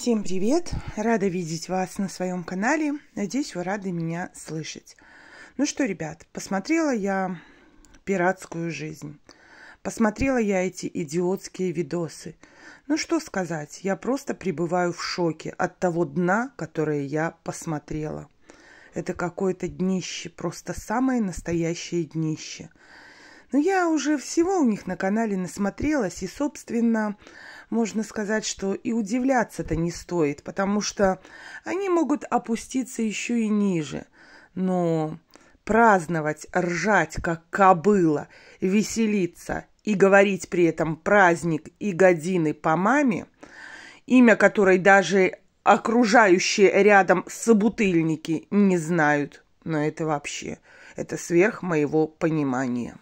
Всем привет! Рада видеть вас на своем канале. Надеюсь, вы рады меня слышать. Ну что, ребят, посмотрела я «Пиратскую жизнь». Посмотрела я эти идиотские видосы. Ну что сказать, я просто пребываю в шоке от того дна, которое я посмотрела. Это какое-то днище, просто самое настоящее днище. Но ну, я уже всего у них на канале насмотрелась, и, собственно, можно сказать, что и удивляться-то не стоит, потому что они могут опуститься еще и ниже. Но праздновать, ржать, как кобыла, веселиться и говорить при этом праздник и годины по маме, имя которой даже окружающие рядом собутыльники не знают, но это вообще, это сверх моего понимания.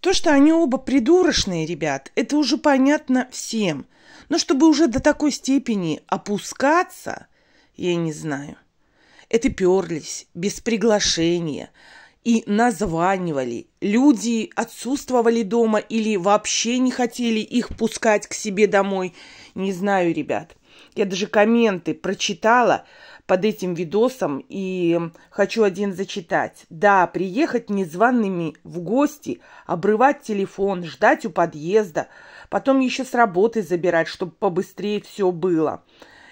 То, что они оба придурочные, ребят, это уже понятно всем. Но чтобы уже до такой степени опускаться, я не знаю. Это перлись без приглашения и названивали. Люди отсутствовали дома или вообще не хотели их пускать к себе домой. Не знаю, ребят. Я даже комменты прочитала под этим видосом и хочу один зачитать. Да, приехать незваными в гости, обрывать телефон, ждать у подъезда, потом еще с работы забирать, чтобы побыстрее все было.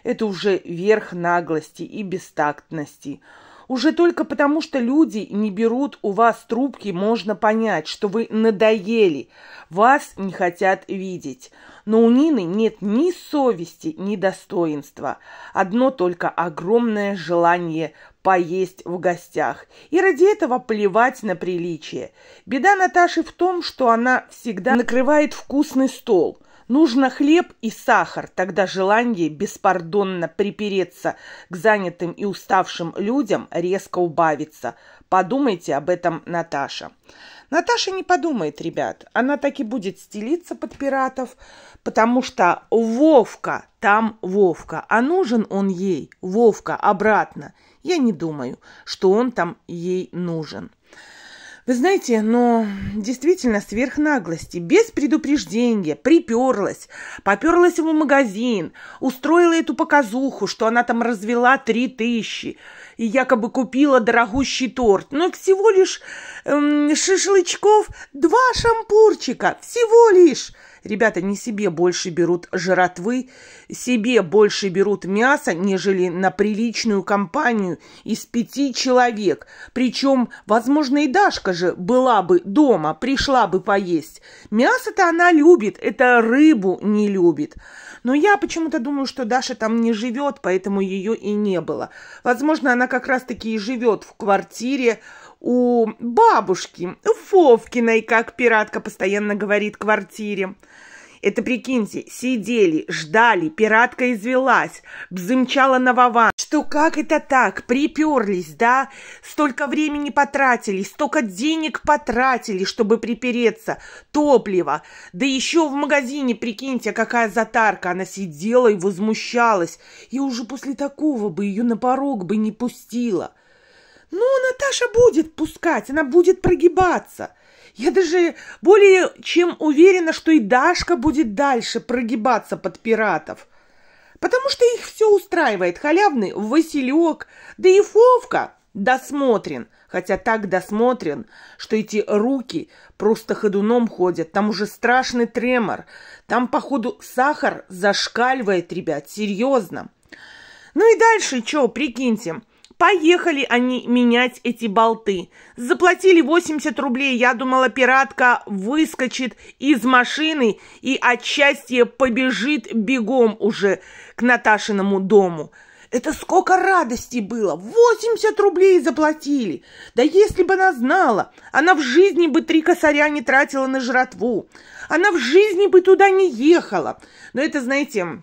Это уже верх наглости и бестактности. Уже только потому, что люди не берут у вас трубки, можно понять, что вы надоели, вас не хотят видеть. Но у Нины нет ни совести, ни достоинства. Одно только огромное желание поесть в гостях. И ради этого плевать на приличие. Беда Наташи в том, что она всегда накрывает вкусный стол – Нужно хлеб и сахар, тогда желание беспардонно припереться к занятым и уставшим людям резко убавится. Подумайте об этом, Наташа. Наташа не подумает, ребят. Она так и будет стелиться под пиратов, потому что Вовка там Вовка, а нужен он ей, Вовка, обратно. Я не думаю, что он там ей нужен. Вы знаете, но действительно сверхнаглости, без предупреждения, приперлась, поперлась в магазин, устроила эту показуху, что она там развела три тысячи и якобы купила дорогущий торт. Но всего лишь эм, шашлычков два шампурчика, всего лишь – Ребята не себе больше берут жратвы, себе больше берут мяса, нежели на приличную компанию из пяти человек. Причем, возможно, и Дашка же была бы дома, пришла бы поесть. Мясо-то она любит, это рыбу не любит. Но я почему-то думаю, что Даша там не живет, поэтому ее и не было. Возможно, она как раз-таки и живет в квартире, у бабушки, у Фовкиной, как пиратка постоянно говорит, квартире. Это, прикиньте, сидели, ждали, пиратка извелась, взымчала на вован. Что как это так? Приперлись, да? Столько времени потратили, столько денег потратили, чтобы припереться. Топливо. Да еще в магазине, прикиньте, какая затарка. Она сидела и возмущалась. И уже после такого бы ее на порог бы не пустила. Ну, Наташа будет пускать, она будет прогибаться. Я даже более чем уверена, что и Дашка будет дальше прогибаться под пиратов. Потому что их все устраивает. Халявный Василек, да и Фовка досмотрен. Хотя так досмотрен, что эти руки просто ходуном ходят. Там уже страшный тремор. Там, походу, сахар зашкаливает, ребят, серьезно. Ну и дальше что, прикиньте, Поехали они менять эти болты. Заплатили 80 рублей. Я думала, пиратка выскочит из машины и от счастья побежит бегом уже к Наташиному дому. Это сколько радости было! 80 рублей заплатили! Да если бы она знала, она в жизни бы три косаря не тратила на жратву. Она в жизни бы туда не ехала. Но это, знаете,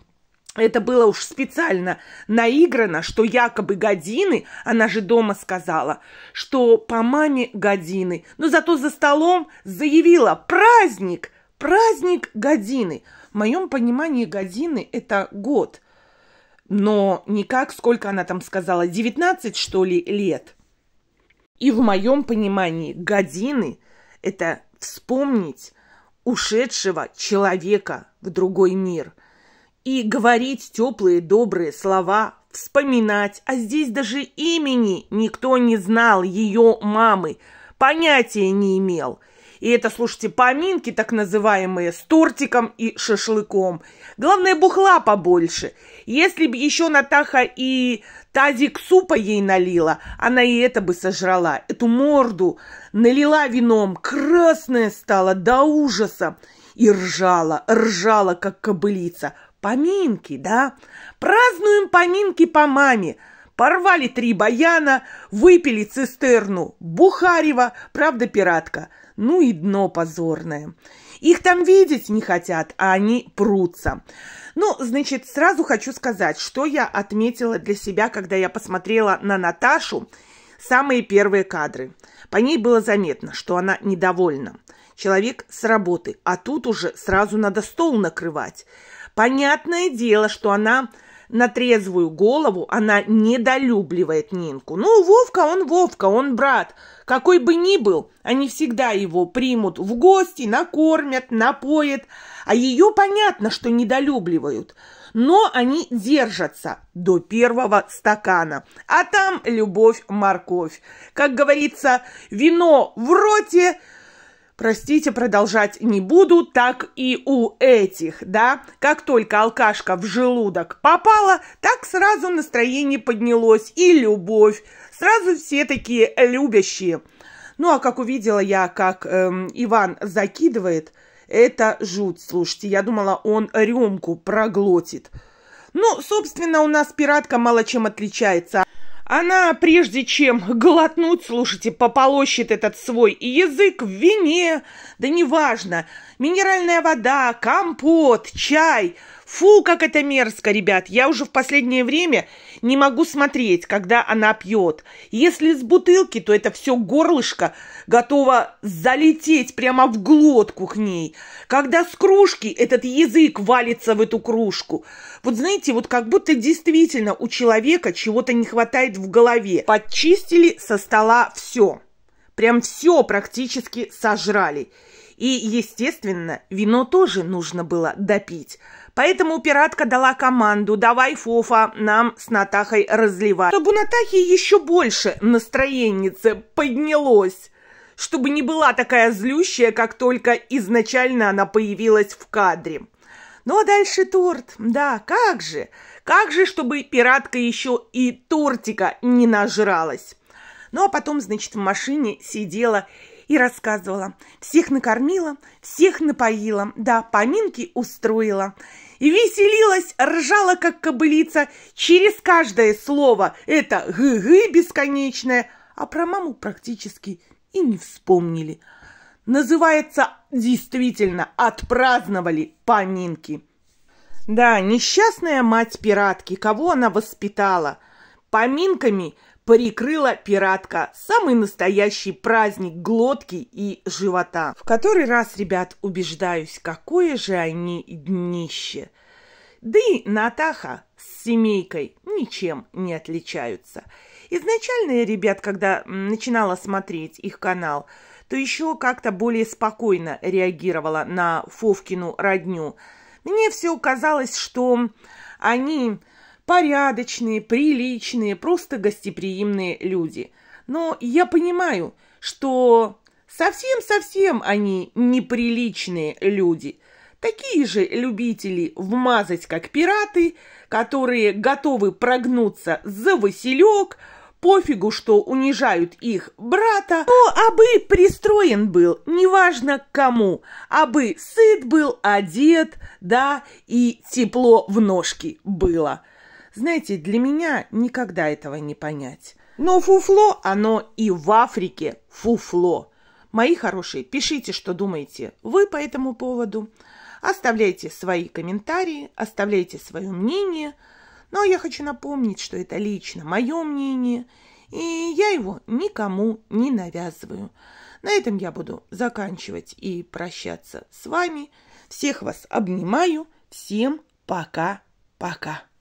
это было уж специально наиграно, что якобы Годины, она же дома сказала, что по маме Годины, но зато за столом заявила праздник, праздник Годины. В моем понимании Годины – это год, но не как, сколько она там сказала, 19, что ли, лет. И в моем понимании Годины – это вспомнить ушедшего человека в другой мир – и говорить теплые добрые слова, вспоминать, а здесь даже имени никто не знал ее мамы, понятия не имел. И это, слушайте, поминки, так называемые, с тортиком и шашлыком. Главное, бухла побольше. Если бы еще Натаха и тазик супа ей налила, она и это бы сожрала. Эту морду налила вином, красная стала до ужаса. И ржала, ржала, как кобылица. Поминки, да? Празднуем поминки по маме. Порвали три баяна, выпили цистерну Бухарева, правда, пиратка. Ну и дно позорное. Их там видеть не хотят, а они прутся. Ну, значит, сразу хочу сказать, что я отметила для себя, когда я посмотрела на Наташу самые первые кадры. По ней было заметно, что она недовольна. Человек с работы, а тут уже сразу надо стол накрывать. Понятное дело, что она на трезвую голову, она недолюбливает Нинку. Ну, Вовка он Вовка, он брат. Какой бы ни был, они всегда его примут в гости, накормят, напоят. А ее понятно, что недолюбливают. Но они держатся до первого стакана. А там любовь-морковь. Как говорится, вино в роте, простите, продолжать не буду, так и у этих, да. Как только алкашка в желудок попала, так сразу настроение поднялось и любовь. Сразу все такие любящие. Ну, а как увидела я, как эм, Иван закидывает, это жуть, слушайте. Я думала, он рюмку проглотит. Ну, собственно, у нас пиратка мало чем отличается она, прежде чем глотнуть, слушайте, пополощет этот свой язык в вине, да неважно, минеральная вода, компот, чай – Фу, как это мерзко, ребят. Я уже в последнее время не могу смотреть, когда она пьет. Если с бутылки, то это все горлышко готово залететь прямо в глотку к ней. Когда с кружки этот язык валится в эту кружку. Вот знаете, вот как будто действительно у человека чего-то не хватает в голове. Подчистили со стола все. Прям все практически сожрали. И, естественно, вино тоже нужно было допить. Поэтому пиратка дала команду «давай, Фофа, нам с Натахой разливать». Чтобы у Натахи еще больше настроенницы поднялось, чтобы не была такая злющая, как только изначально она появилась в кадре. Ну а дальше торт. Да, как же? Как же, чтобы пиратка еще и тортика не нажралась? Ну а потом, значит, в машине сидела и рассказывала. Всех накормила, всех напоила, да, поминки устроила. И веселилась, ржала, как кобылица, через каждое слово. Это «гы-гы» бесконечное, а про маму практически и не вспомнили. Называется действительно «Отпраздновали поминки». Да, несчастная мать пиратки, кого она воспитала – поминками прикрыла пиратка. Самый настоящий праздник глотки и живота. В который раз, ребят, убеждаюсь, какое же они днище. Да и Натаха с семейкой ничем не отличаются. Изначально я, ребят, когда начинала смотреть их канал, то еще как-то более спокойно реагировала на Фовкину родню. Мне все казалось, что они порядочные, приличные, просто гостеприимные люди. Но я понимаю, что совсем-совсем они неприличные люди. Такие же любители вмазать, как пираты, которые готовы прогнуться за василек, пофигу, что унижают их брата, то абы пристроен был, неважно к кому, абы сыт был, одет, да, и тепло в ножки было. Знаете, для меня никогда этого не понять. Но фуфло, оно и в Африке фуфло. Мои хорошие, пишите, что думаете вы по этому поводу. Оставляйте свои комментарии, оставляйте свое мнение. Но я хочу напомнить, что это лично мое мнение, и я его никому не навязываю. На этом я буду заканчивать и прощаться с вами. Всех вас обнимаю. Всем пока-пока.